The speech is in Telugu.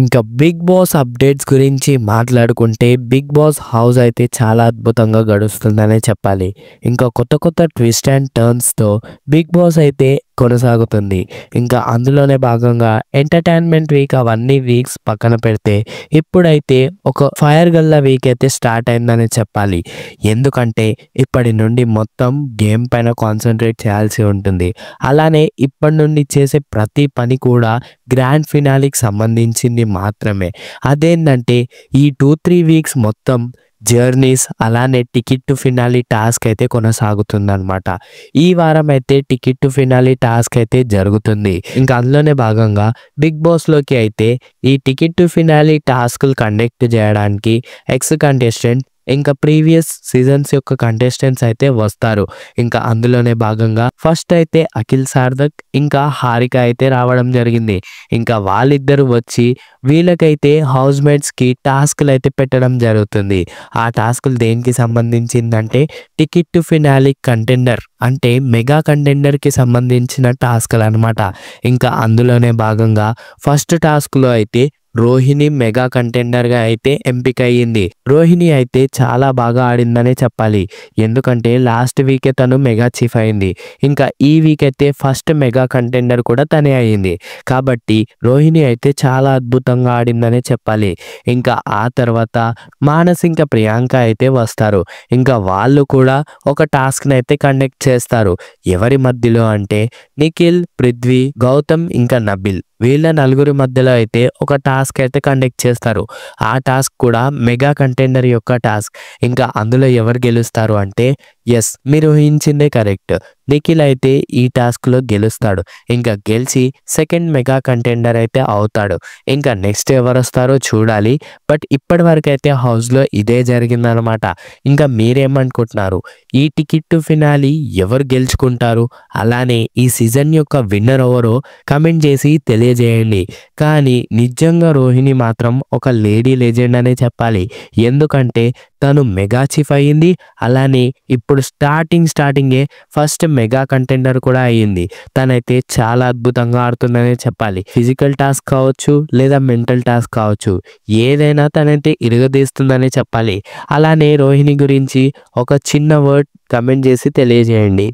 ఇంకా బిగ్ బాస్ అప్డేట్స్ గురించి మాట్లాడుకుంటే బిగ్ బాస్ హౌస్ అయితే చాలా అద్భుతంగా గడుస్తుందనే చెప్పాలి ఇంకా కొత్త కొత్త ట్విస్ట్ అండ్ టర్న్స్తో బిగ్ బాస్ అయితే కొనసాగుతుంది ఇంకా అందులోనే భాగంగా ఎంటర్టైన్మెంట్ వీక్ అవన్నీ వీక్స్ పక్కన పెడితే ఇప్పుడైతే ఒక ఫైర్ గల్ల వీక్ అయితే స్టార్ట్ అయిందని చెప్పాలి ఎందుకంటే ఇప్పటి నుండి మొత్తం గేమ్ పైన కాన్సన్ట్రేట్ చేయాల్సి ఉంటుంది అలానే ఇప్పటి నుండి చేసే ప్రతి పని కూడా గ్రాండ్ ఫినాలికి సంబంధించింది మాత్రమే అదేంటంటే ఈ టూ త్రీ వీక్స్ మొత్తం జర్నీస్ అలానే టికెట్ టు ఫినాలి టాస్క్ అయితే అనమాట ఈ వారం అయితే టికెట్ టు ఫినాలి టాస్క్ అయితే జరుగుతుంది ఇంకా అందులోనే భాగంగా బిగ్ బాస్లోకి అయితే ఈ టికెట్ టు ఫినాలి టాస్క్లు కండక్ట్ చేయడానికి ఎక్స్ కంటెస్టెంట్ ఇంకా ప్రీవియస్ సీజన్స్ యొక్క కంటెస్టెంట్స్ అయితే వస్తారు ఇంకా అందులోనే భాగంగా ఫస్ట్ అయితే అఖిల్ సార్థక్ ఇంకా హారిక అయితే రావడం జరిగింది ఇంకా వాళ్ళిద్దరూ వచ్చి వీళ్ళకైతే హౌస్ మేట్స్కి టాస్క్లు అయితే పెట్టడం జరుగుతుంది ఆ టాస్క్లు దేనికి సంబంధించిందంటే టికెట్ టు ఫినాలి కంటెండర్ అంటే మెగా కంటెండర్కి సంబంధించిన టాస్క్లు అనమాట ఇంకా అందులోనే భాగంగా ఫస్ట్ టాస్క్లో అయితే రోహిణి మెగా కంటెండర్గా అయితే ఎంపిక అయ్యింది రోహిణి అయితే చాలా బాగా ఆడిందనే చెప్పాలి ఎందుకంటే లాస్ట్ వీకే తను మెగా చీఫ్ అయింది ఇంకా ఈ వీక్ అయితే ఫస్ట్ మెగా కంటెండర్ కూడా తనే అయింది కాబట్టి రోహిణి అయితే చాలా అద్భుతంగా ఆడిందనే చెప్పాలి ఇంకా ఆ తర్వాత మానస్ ఇంకా ప్రియాంక అయితే వస్తారు ఇంకా వాళ్ళు కూడా ఒక టాస్క్ని అయితే కండక్ట్ చేస్తారు ఎవరి మధ్యలో అంటే నిఖిల్ పృథ్వీ గౌతమ్ ఇంకా నబిల్ వీళ్ళ నలుగురి మధ్యలో అయితే ఒక టాస్క్ అయితే కండక్ట్ చేస్తారు ఆ టాస్క్ కూడా మెగా కంటెండర్ యొక్క టాస్క్ ఇంకా అందులో ఎవరు గెలుస్తారు అంటే ఎస్ మీరు ఊహించిందే కరెక్ట్ నిఖిల్ అయితే ఈ టాస్క్లో గెలుస్తాడు ఇంకా గెలిచి సెకండ్ మెగా కంటెండర్ అయితే అవుతాడు ఇంకా నెక్స్ట్ ఎవరు వస్తారో చూడాలి బట్ ఇప్పటి వరకు అయితే హౌస్లో ఇదే జరిగిందనమాట ఇంకా మీరేమనుకుంటున్నారు ఈ టికెట్ ఫినాలి ఎవరు గెలుచుకుంటారు అలానే ఈ సీజన్ యొక్క విన్నర్ ఎవరో కమెంట్ చేసి తెలియజేయండి కానీ నిజంగా రోహిణి మాత్రం ఒక లేడీ లెజెండ్ అనే చెప్పాలి ఎందుకంటే తను మెగా చీఫ్ అయ్యింది అలానే ఇప్పుడు స్టార్టింగ్ స్టార్టింగే ఫస్ట్ మెగా కంటెండర్ కూడా అయ్యింది తనైతే చాలా అద్భుతంగా ఆడుతుందనే చెప్పాలి ఫిజికల్ టాస్క్ కావచ్చు లేదా మెంటల్ టాస్క్ కావచ్చు ఏదైనా తనైతే ఇరగదీస్తుందనే చెప్పాలి అలానే రోహిణి గురించి ఒక చిన్న వర్డ్ కమెంట్ చేసి తెలియజేయండి